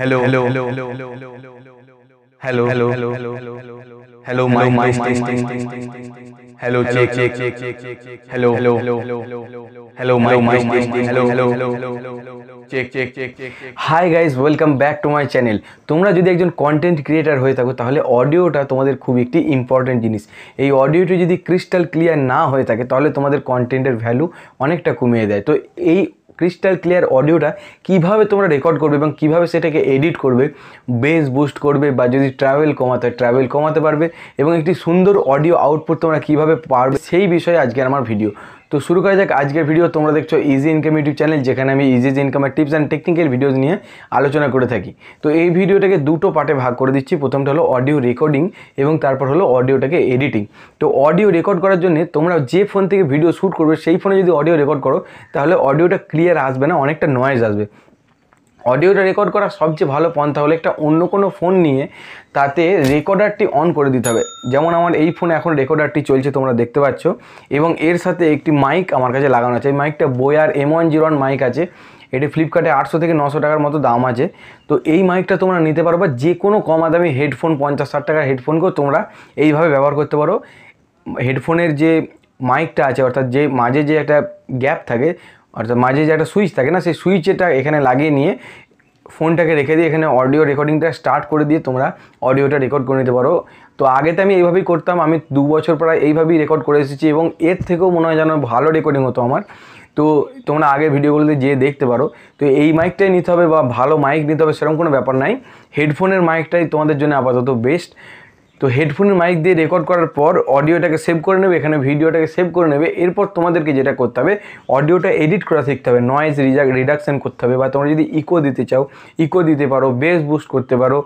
hello hello hello hello hello hello hello my my testing hello check check hello hello hello my my testing hello hello hi guys welcome back to my channel তোমরা যদি একজন content creator হয়ে থাকো তাহলে অডিওটা তোমাদের খুব একটি ইম্পর্ট্যান্ট জিনিস এই অডিওটি যদি ক্রিস্টাল ক্লিয়ার না হয়ে থাকে তাহলে তোমাদের কন্টেন্টের ভ্যালু অনেকটা কমিয়ে দেয় তো এই ক্রিস্টাল ক্লিয়ার অডিওটা কিভাবে তোমরা রেকর্ড করবে এবং কিভাবে সেটাকে এডিট করবে বেস বুস্ট করবে বা যদি ট্রাভেল কমাতে হয় ট্রাভেল কমাতে পারবে এবং একটি সুন্দর অডিও আউটপুট তোমরা কিভাবে পারবে সেই বিষয়ে আজকে আমার ভিডিও তো শুরু করা যাক আজকের ভিডিও তোমরা দেখছো ইজি ইনকাম ইউটিউব চ্যানেল যেখানে আমি ইজি ইনকামের টিপস অ্যান্ড টেকনিক্যাল ভিডিওজ নিয়ে আলোচনা করে থাকি তো এই ভিডিওটাকে দুটো পার্টে ভাগ করে দিচ্ছি প্রথমটা হলো অডিও রেকর্ডিং এবং তারপর হলো অডিওটাকে এডিটিং তো অডিও রেকর্ড করার জন্য তোমরা যে ফোন থেকে ভিডিও শ্যুট করবে সেই ফোনে যদি অডিও রেকর্ড করো তাহলে অডিওটা ক্লিয়ার আসবে না অনেকটা নয়েজ আসবে অডিওটা রেকর্ড করার সবচেয়ে ভালো পন্থা হলো একটা অন্য কোনো ফোন নিয়ে তাতে রেকর্ডারটি অন করে দিতে হবে যেমন আমার এই ফোনে এখন রেকর্ডারটি চলছে তোমরা দেখতে পাচ্ছ এবং এর সাথে একটি মাইক আমার কাছে লাগানো আছে এই মাইকটা বোয়ার এম ওয়ান জিরো মাইক আছে এটি ফ্লিপকার্টে আটশো থেকে নশো টাকার মতো দাম আছে তো এই মাইকটা তোমরা নিতে পারো বা যে কোনো কমা দামি হেডফোন পঞ্চাশ ষাট টাকার হেডফোনকেও তোমরা এইভাবে ব্যবহার করতে পারো হেডফোনের যে মাইকটা আছে অর্থাৎ যে মাঝে যে একটা গ্যাপ থাকে অর্থাৎ মাঝে যে একটা সুইচ থাকে না সেই সুইচ এটা এখানে লাগিয়ে নিয়ে ফোনটাকে রেখে দিয়ে এখানে অডিও রেকর্ডিংটা স্টার্ট করে দিয়ে তোমরা অডিওটা রেকর্ড করে নিতে পারো তো আগেতে আমি এইভাবেই করতাম আমি দু বছর প্রায় এইভাবেই রেকর্ড করে এসেছি এবং এর থেকেও মনে হয় যেন ভালো রেকর্ডিং হতো আমার তো তোমরা আগের ভিডিওগুলোতে যেয়ে দেখতে পারো তো এই মাইকটাই নিতে হবে বা ভালো মাইক নিতে হবে সেরকম কোনো ব্যাপার নাই হেডফোনের মাইকটাই তোমাদের জন্য আপাতত বেস্ট তো হেডফোনের মাইক দিয়ে রেকর্ড করার পর অডিওটাকে সেভ করে নেবে এখানে ভিডিওটাকে সেভ করে নেবে এরপর তোমাদেরকে যেটা করতে হবে অডিওটা এডিট করা শিখতে হবে নয়েজ রিডাকশান করতে হবে বা তোমরা যদি ইকো দিতে চাও ইকো দিতে পারো বেস বুস্ট করতে পারো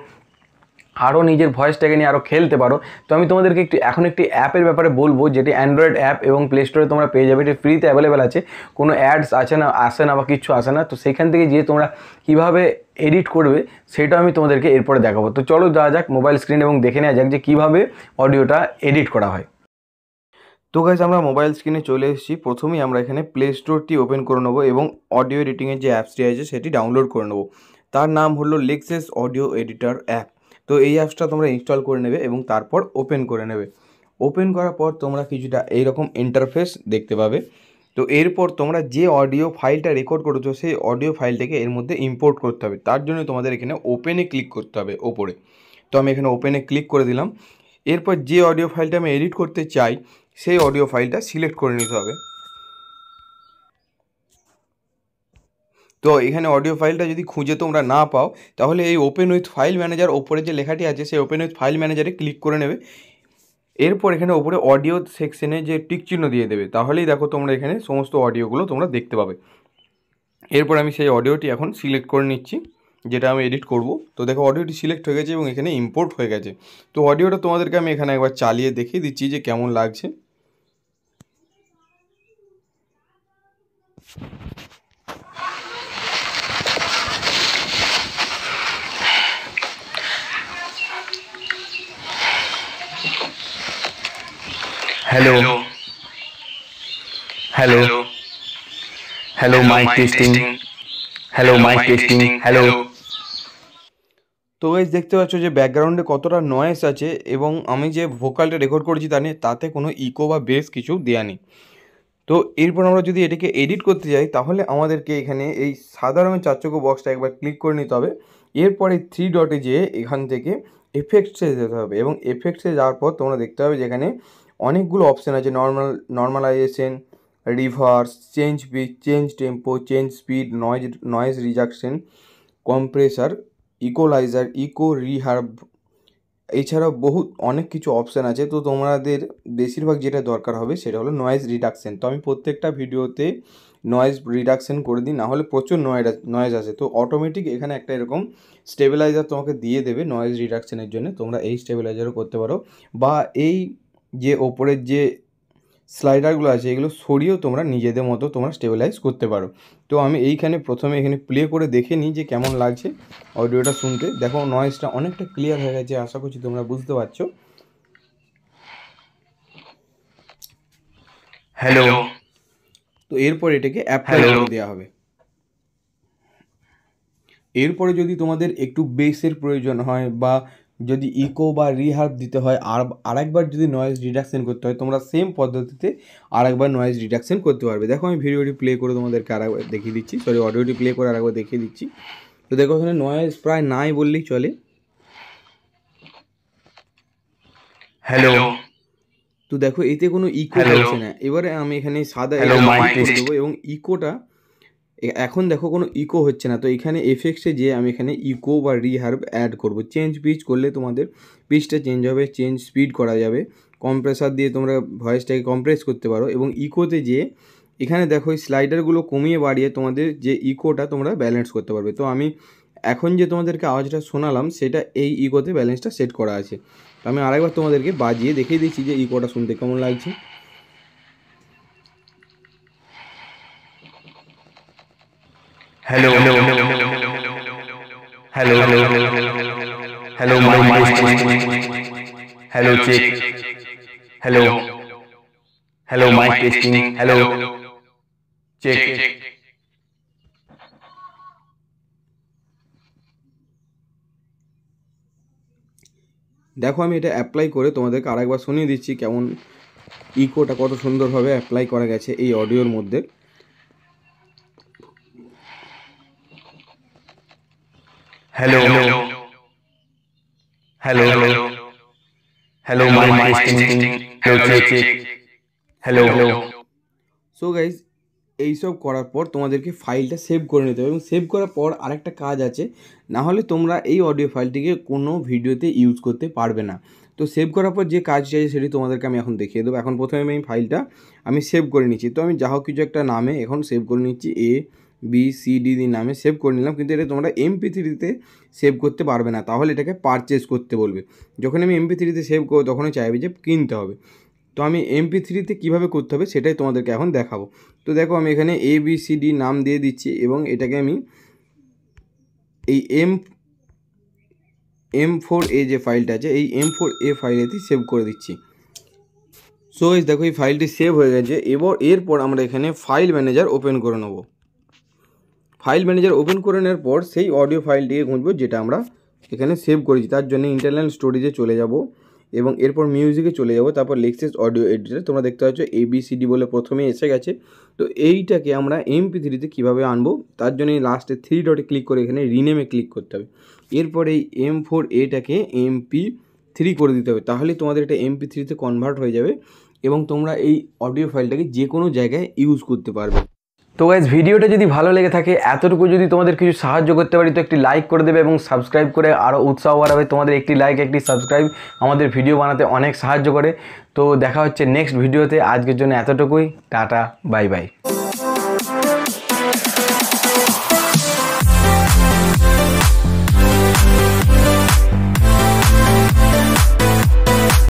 আরও নিজের ভয়েসটাকে নিয়ে আরও খেলতে পারো তো আমি তোমাদেরকে একটি এখন একটি অ্যাপের ব্যাপারে বলবো যেটি অ্যান্ড্রয়েড অ্যাপ এবং প্লে স্টোরে তোমরা পেয়ে যাবে এটি ফ্রিতে অ্যাভেলেবেল আছে কোনো অ্যাডস আছে না আসে না বা কিছু আসে না তো সেখান থেকে যে তোমরা কীভাবে এডিট করবে সেটা আমি তোমাদেরকে এরপরে দেখাবো তো চলো যাওয়া যাক মোবাইল স্ক্রিন এবং দেখে নেওয়া যাক যে কীভাবে অডিওটা এডিট করা হয় তো গাইজ আমরা মোবাইল স্ক্রিনে চলে এসেছি প্রথমেই আমরা এখানে প্লে স্টোরটি ওপেন করে নেবো এবং অডিও এডিটিংয়ের যে অ্যাপসটি আছে সেটি ডাউনলোড করে নেবো তার নাম হলো লেক্সেস অডিও এডিটর অ্যাপ তো এই অ্যাপসটা তোমরা ইনস্টল করে নেবে এবং তারপর ওপেন করে নেবে ওপেন করার পর তোমরা কিছুটা এইরকম ইন্টারফেস দেখতে পাবে তো এরপর তোমরা যে অডিও ফাইলটা রেকর্ড করেছো সেই অডিও ফাইলটাকে এর মধ্যে ইম্পোর্ট করতে হবে তার জন্য তোমাদের এখানে ওপেনে ক্লিক করতে হবে ওপরে তো আমি এখানে ওপেনে ক্লিক করে দিলাম এরপর যে অডিও ফাইলটা আমি এডিট করতে চাই সেই অডিও ফাইলটা সিলেক্ট করে নিতে হবে তো এখানে অডিও ফাইলটা যদি খুঁজে তোমরা না পাও তাহলে এই ওপেন উইথ ফাইল ম্যানেজার ওপরে যে লেখাটি আছে সেই ওপেন উইথ ফাইল ম্যানেজারে ক্লিক করে নেবে এরপর এখানে ওপরে অডিও সেকশনে যে টিক চিহ্ন দিয়ে দেবে তাহলেই দেখো তোমরা এখানে সমস্ত অডিওগুলো তোমরা দেখতে পাবে এরপর আমি সেই অডিওটি এখন সিলেক্ট করে নিচ্ছি যেটা আমি এডিট করব তো দেখো অডিওটি সিলেক্ট হয়ে গেছে এবং এখানে ইম্পোর্ট হয়ে গেছে তো অডিওটা তোমাদেরকে আমি এখানে একবার চালিয়ে দেখিয়ে দিচ্ছি যে কেমন লাগছে hello hello hello mic testing hello mic testing hello তো এই দেখতে পাচ্ছ যে ব্যাকগ্রাউন্ডে কতটা নয়েস আছে এবং আমি যে ভোকালটা রেকর্ড করেছি তা নিয়ে তাতে কোনো ইকো বা বেস কিছু দেয়া নেই তো এরপর আমরা যদি এটাকে এডিট করতে যাই তাহলে আমাদেরকে এখানে এই সাধারণ চারচকো বক্সটা একবার ক্লিক করে নিতে হবে এরপরে থ্রি ডটে যেয়ে এখান থেকে এফেক্টসে যেতে হবে এবং এফেক্টসে যাওয়ার পর তোমরা দেখতে পাবে যেখানে অনেকগুলো অপশান আছে normal normalization reverse change pitch change tempo change speed noise noise reduction compressor equalizer echo reverb এছাড়াও বহু অনেক কিছু অপশান আছে তো তোমাদের বেশিরভাগ যেটা দরকার হবে সেটা হলো নয়েজ রিডাকশান তো আমি প্রত্যেকটা ভিডিওতে নয়েজ রিডাকশান করে দিই না হলে প্রচুর নয়েজ নয়েজ আসে তো অটোমেটিক এখানে একটা এরকম স্টেবিলাইজার তোমাকে দিয়ে দেবে নয়েজ রিডাকশানের জন্য তোমরা এই স্টেবিলাইজারও করতে পারো বা এই যে ওপরের যে স্লাইডারগুলো আছে এগুলো সরিয়েও তোমরা নিজেদের মতো তোমরা স্টেবিলাইজ করতে পারো তো আমি এইখানে প্রথমে এখানে প্লে করে দেখে নিই যে কেমন লাগছে অডিওটা শুনতে দেখো নয়েজটা অনেকটা ক্লিয়ার হয়ে গেছে আশা করছি তোমরা বুঝতে পারছো হ্যালো এরপর এটাকে অ্যাপ্লাই করে দেওয়া হবে এরপরে যদি তোমাদের একটু বেসের প্রয়োজন হয় বা যদি ইকো বা রিহার্ভ দিতে হয় আর আরেকবার যদি নয়েজ রিডাকশান করতে হয় তোমরা সেম পদ্ধতিতে আরেকবার নয়েজ রিডাকশান করতে পারবে দেখো আমি ভিডিওটি প্লে করে তোমাদেরকে আরেকবার দেখিয়ে দিচ্ছি সরি অডিওটি প্লে করে আরেকবার দেখিয়ে দিচ্ছি তো দেখো ওখানে নয়েজ প্রায় নাই বললেই চলে হ্যালো তো দেখো এতে কোনো ইকো হচ্ছে না এবারে আমি এখানে সাদা দেবো এবং ইকোটা এখন দেখো কোনো ইকো হচ্ছে না তো এখানে এফেক্সে যে আমি এখানে ইকো বা রিহার্ব অ্যাড করব চেঞ্জ পিচ করলে তোমাদের পিচটা চেঞ্জ হবে চেঞ্জ স্পিড করা যাবে কম্প্রেসার দিয়ে তোমরা ভয়েসটাকে কম্প্রেস করতে পারো এবং ইকোতে যে এখানে দেখো স্লাইডারগুলো কমিয়ে বাড়িয়ে তোমাদের যে ইকোটা তোমরা ব্যালেন্স করতে পারবে তো আমি এখন যে তোমাদেরকে আওয়াজটা শোনালাম সেটা এই ইকোতে ব্যালেন্সটা সেট করা আছে তো আমি আরেকবার তোমাদেরকে বাজিয়ে দেখিয়ে দিচ্ছি যে ইকোটা শুনতে কেমন লাগছে hello hello hello hello check hello mic hello check দেখো আমি এটা অ্যাপ্লাই করে তোমাদেরকে আরেকবার শুনিয়ে দিচ্ছি কেমন ইকোটা কত সুন্দরভাবে অ্যাপ্লাই করা গেছে এই অডিওর মধ্যে hello hello hello hello hello hello so guys এইসব করার পর তোমাদেরকে ফাইলটা সেভ করে নিতে হবে এবং সেভ করার পর আরেকটা কাজ আছে না হলে তোমরা এই অডিও ফাইলটিকে কোনো ভিডিওতে ইউজ করতে পারবে না তো সেভ করার পর যে কাজটি আছে সেটি তোমাদেরকে আমি এখন দেখিয়ে দেবো এখন প্রথমে আমি ফাইলটা আমি সেভ করে নিচ্ছি তো আমি যা হোক কিছু একটা নামে এখন সেভ করে নিচ্ছি এ বি সি ডি দি নামে সেভ করে নিলাম কিন্তু এটা তোমরা এমপি থ্রিতে সেভ করতে পারবে না তাহলে এটাকে পারচেস করতে বলবে যখন আমি এমপি থ্রিতে সেভ করবো তখনই চাইবে যে কিনতে হবে তো আমি এমপি থ্রিতে কীভাবে করতে হবে সেটাই তোমাদেরকে এখন দেখাবো তো দেখো আমি এখানে এ বি সি ডি নাম দিয়ে দিচ্ছি এবং এটাকে আমি এই এম এম ফোর এ যে ফাইলটা আছে এই এম ফোর এ ফাইলেতেই সেভ করে দিচ্ছি সো এই দেখো এই ফাইলটি সেভ হয়ে গেছে এবার এরপর আমরা এখানে ফাইল ম্যানেজার ওপেন করে নেব ফাইল ম্যানেজার ওপেন করে নেওয়ার পর সেই অডিও ফাইলটিকে খুঁজবো যেটা আমরা এখানে সেভ করেছি তার জন্য ইন্টারনাল স্টোরেজে চলে যাব এবং এরপর মিউজিকে চলে যাবো তারপর লেক্সেস অডিও এডিটার তোমরা দেখতে পাচ্ছ এবিসিডি বলে প্রথমে এসে গেছে তো এইটাকে আমরা এমপি থ্রিতে কীভাবে আনবো তার জন্য লাস্টে থ্রি ডটে ক্লিক করে এখানে রিনেমে ক্লিক করতে হবে এরপর এই এম ফোর এটাকে এমপি থ্রি করে দিতে হবে তাহলে তোমাদের এটা এমপি থ্রিতে কনভার্ট হয়ে যাবে এবং তোমরা এই অডিও ফাইলটাকে যে কোনো জায়গায় ইউজ করতে পারবে তো গাইজ ভিডিওটা যদি ভালো লেগে থাকে এতটুকু যদি তোমাদের কিছু সাহায্য করতে পারি তো একটি লাইক করে দেবে এবং সাবস্ক্রাইব করে আরও উৎসাহ বাড়াবে তোমাদের একটি লাইক একটি সাবস্ক্রাইব আমাদের ভিডিও বানাতে অনেক সাহায্য করে তো দেখা হচ্ছে নেক্সট ভিডিওতে আজকের জন্য এতটুকুই টাটা বাই বাই